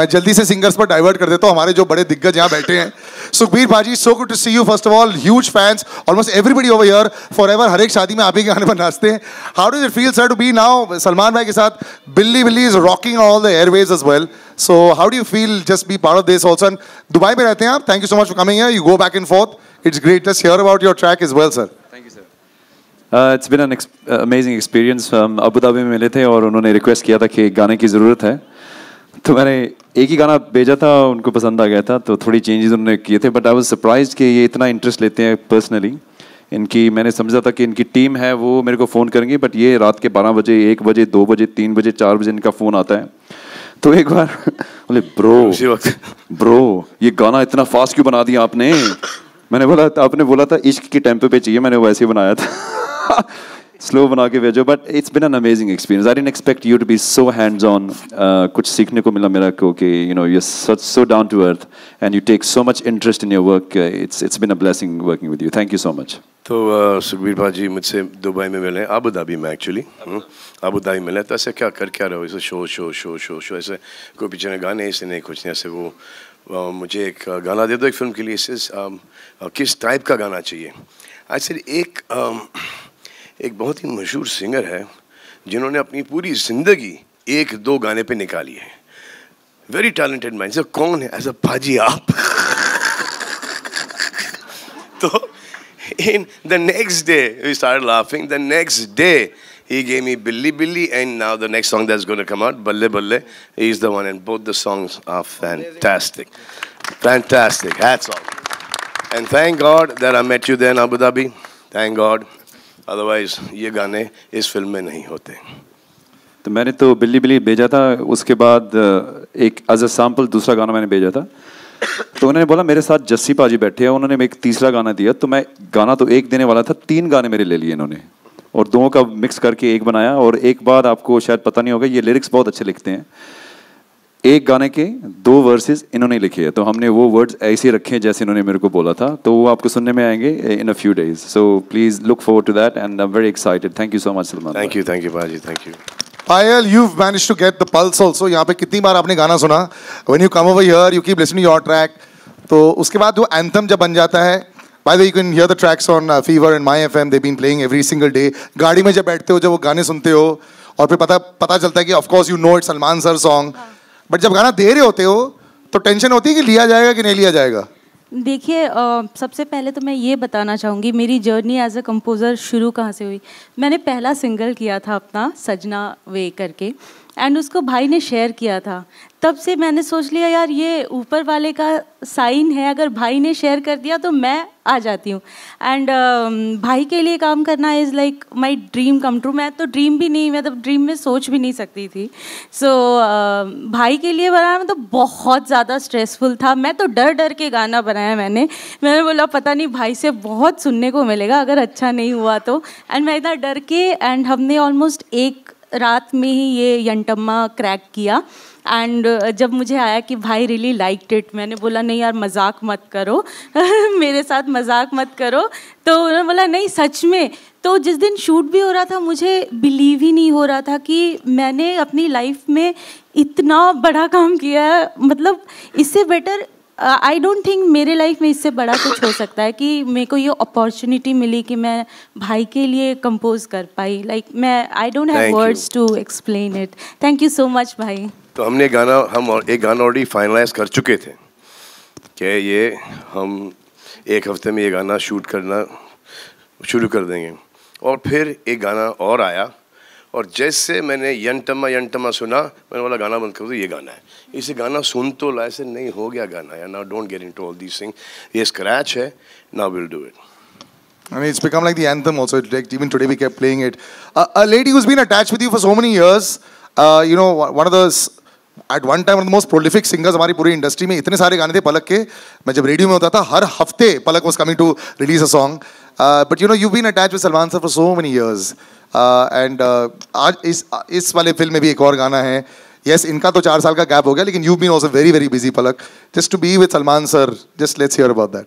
मैं जल्दी से सिंगर्स पर डाइवर्ट कर देता हूँ हमारे जो बड़े दिग्गज यहाँ बैठे हैं सुखबीर भाजी so good to see you first of all huge fans almost everybody over year for ever हर एक शादी में आप ही गाने पर नाचते हैं how do you feel sir to be now Salman भाई के साथ Billi Billi is rocking all the airways as well so how do you feel just be part of this also Dubai में रहते हैं आप thank you so much for coming you go back and forth it's great let's hear about your track is well sir Uh, it's been an ex amazing experience. Um, Abu Dhabi में मिले थे और उन्होंने request किया था कि गाने की ज़रूरत है तो मैंने एक ही गाना भेजा था उनको पसंद आ गया था तो थोड़ी चेंजेस उन्होंने किए थे बट आई वाज सरप्राइज कि ये इतना इंटरेस्ट लेते हैं पर्सनली इनकी मैंने समझा था कि इनकी टीम है वो मेरे को फ़ोन करेंगी बट ये रात के बारह बजे एक बजे दो बजे तीन बजे चार बजे इनका फ़ोन आता है तो एक बार बोले ब्रो ब्रो ये गाना इतना फास्ट क्यों बना दिया आपने मैंने बोला आपने बोला था इश्क के टेम्पो पे चाहिए मैंने वैसे ही बनाया था स्लो बना के भेजो but it's been an amazing experience I didn't expect you to be so hands on कुछ सीखने को मिला मेरा को कि you know you such so down to earth and you take so much interest in your work it's it's been a blessing working with you thank you so much तो uh, Sukhbir भाजी मुझसे दुबई में मिले Abu Dhabi में actually Abu Dhabi मिले तो ऐसे क्या कर क्या रहो ऐसे show show show show show ऐसे कोई पीछे ने गाने ऐसे नहीं कुछ नहीं ऐसे वो मुझे एक uh, गाना दे दो एक फिल्म के लिए इससे um, uh, किस टाइप का गाना चाहिए आज सर एक um, एक बहुत ही मशहूर सिंगर है जिन्होंने अपनी पूरी ज़िंदगी एक दो गाने पे निकाली है वेरी टैलेंटेड माइंड सर कौन है एज अ भाजी आप तो in the next day we started laughing the next day he gave me billy billy and now the next song that's going to come out balle balle is the one and both the songs are fantastic fantastic hats off and thank god that i met you there in abu dhabi thank god otherwise ये गाने इस film में नहीं होते तो मैंने तो बिल्ली बिल्ली भेजा था उसके बाद एक एज अ सैम्पल दूसरा गाना मैंने भेजा था तो उन्होंने बोला मेरे साथ जस्सी पाजी बैठे हैं उन्होंने एक तीसरा गाना दिया तो मैं गाना तो एक देने वाला था तीन गाने मेरे ले लिए इन्होंने और दोनों का मिक्स करके एक बनाया और एक बार आपको शायद पता नहीं होगा ये लिरिक्स बहुत अच्छे लिखते हैं एक गाने के दो वर्सेस इन्होंने लिखे हैं तो हमने वो वर्ड्स ऐसे रखे हैं जैसे इन्होंने मेरे को बोला था तो वो आपको सुनने में आएंगे in a few days so please look forward to that and I am very excited thank you so much Salman thank you thank you भाजी thank you Payal you manage to get the pulse also यहाँ पे कितनी बार आपने गाना सुना when you come over here you keep listening your track तो उसके बाद वो एंथम जब बन जाता है By the way, you can hear the tracks on uh, Fever and My FM. They've been playing every single गाड़ी में जब बैठते हो जब वो गाने सुनते हो और फिर पता पता चलता है कि of course you know it's Salman sir song. But जब गाना दे रहे होते हो तो टेंशन होती है कि लिया जाएगा कि नहीं लिया जाएगा देखिए सबसे पहले तो मैं ये बताना चाहूँगी मेरी जर्नी एज अ कंपोज़र शुरू कहाँ से हुई मैंने पहला सिंगल किया था अपना सजना वे करके एंड उसको भाई ने शेयर किया था तब से मैंने सोच लिया यार ये ऊपर वाले का साइन है अगर भाई ने शेयर कर दिया तो मैं आ जाती हूँ एंड uh, um, भाई के लिए काम करना is like my dream come true मैं तो ड्रीम भी नहीं मतलब तो ड्रीम में सोच भी नहीं सकती थी सो so, uh, भाई के लिए बनाना तो बहुत ज़्यादा स्ट्रेसफुल था मैं तो डर डर के गाना बनाया मैंने मैंने बोला पता नहीं भाई से बहुत सुनने को मिलेगा अगर अच्छा नहीं हुआ तो एंड मैं इतना डर के एंड हमने ऑलमोस्ट एक रात में ही ये यंटम्मा क्रैक किया एंड uh, जब मुझे आया कि भाई रियली लाइक इट मैंने बोला नहीं यार मजाक मत करो मेरे साथ मजाक मत करो तो उन्होंने बोला नहीं सच में तो जिस दिन शूट भी हो रहा था मुझे बिलीव ही नहीं हो रहा था कि मैंने अपनी लाइफ में इतना बड़ा काम किया है मतलब इससे बेटर आई डोंट थिंक मेरे लाइफ में इससे बड़ा कुछ हो सकता है कि मेरे को ये अपॉर्चुनिटी मिली कि मैं भाई के लिए कंपोज कर पाई लाइक like, मैं I don't have words to explain it thank you so much भाई तो हमने गाना हम एक गाना ऑलरेडी फाइनलाइज कर चुके थे कि ये हम एक हफ्ते में ये गाना शूट करना शुरू कर देंगे और फिर एक गाना और आया और जैसे मैंने यंटमा यंटमा सुना मैंने बोला गाना बंद कर दो ये गाना है इसे गाना सुन तो लाए से नहीं हो गया गाना या now don't get into all these thing ये स्क्रैच है now will do it I mean it's become like the anthem also it even today we keep playing it a lady who has been attached with you for so many years you know one of the at one time most prolific singers हमारी पूरी industry में इतने सारे गाने थे पलक के मैं जब रेडियो में होता था हर हफ्ते Palak was coming to release a song but you know you been attach with Salman sir for so many years and आज इस इस वाले फिल्म में भी एक और गाना है येस yes, इनका तो चार साल का गैप हो गया लेकिन you been also very very busy Palak just to be with Salman sir just let's hear about that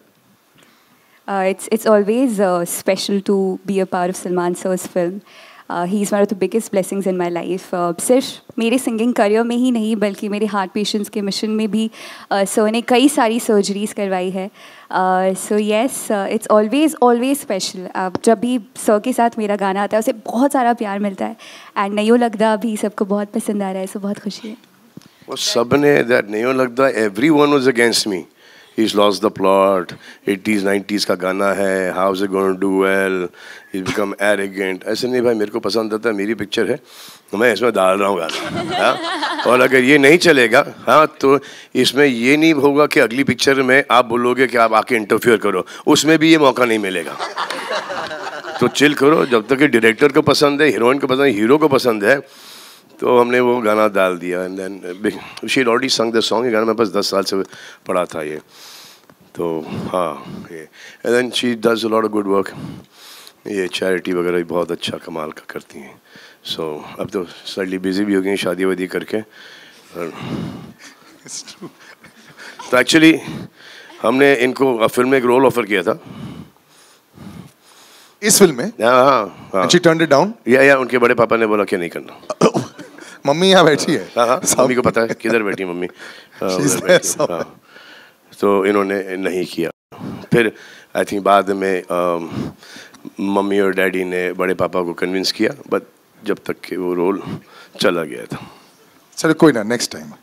Uh, it's, it's always uh, special to be a part of Salman sir's film. Uh, he is one of the biggest blessings in my life सिर्फ मेरे singing career में ही नहीं बल्कि मेरे heart patients के mission में भी sir uh, ने कई सारी सर्जरीज करवाई है so yes it's always always special जब भी सर के साथ मेरा गाना आता है उसे बहुत सारा प्यार मिलता है एंड नयो लगदा भी सबको बहुत पसंद आ रहा है सो बहुत खुशी है वो सब ने दैट नहीं लगता every one was against me is lost the plot 80s nineties का गाना है how is going do well is become arrogant ऐसे नहीं भाई मेरे को पसंद आता है मेरी पिक्चर है मैं इसमें डाल रहा हूँ गाना हाँ और अगर ये नहीं चलेगा हाँ तो इसमें ये नहीं होगा कि अगली पिक्चर में आप बोलोगे कि आप आके इंटरफियर करो उसमें भी ये मौका नहीं मिलेगा तो चिल करो जब तक कि डायरेक्टर को पसंद है हीरोइन को पसंद है हीरो को पसंद है तो हमने वो गाना डाल दिया and then she already sang the song ये गाना मेरे पास दस साल से पड़ा था ये तो हाँ and then she does lot of good work ये चैरिटी वगैरह भी बहुत अच्छा कमाल का करती हैं सो so, अब तो सडली बिजी भी हो गई शादी वादी करके तो एक्चुअली हमने इनको फिल्म में एक रोल ऑफर किया था इस फिल्म में हाँ हाँ डाउन या या उनके बड़े पापा ने बोला कि नहीं करना मम्मी यहाँ बैठी है हाँ, हाँ, मम्मी को पता है किधर बैठी मम्मी हाँ, तो इन्होंने नहीं किया फिर आई थिंक बाद में मम्मी और डैडी ने बड़े पापा को कन्विंस किया बट जब तक कि वो रोल चला गया था चलो कोई ना नेक्स्ट टाइम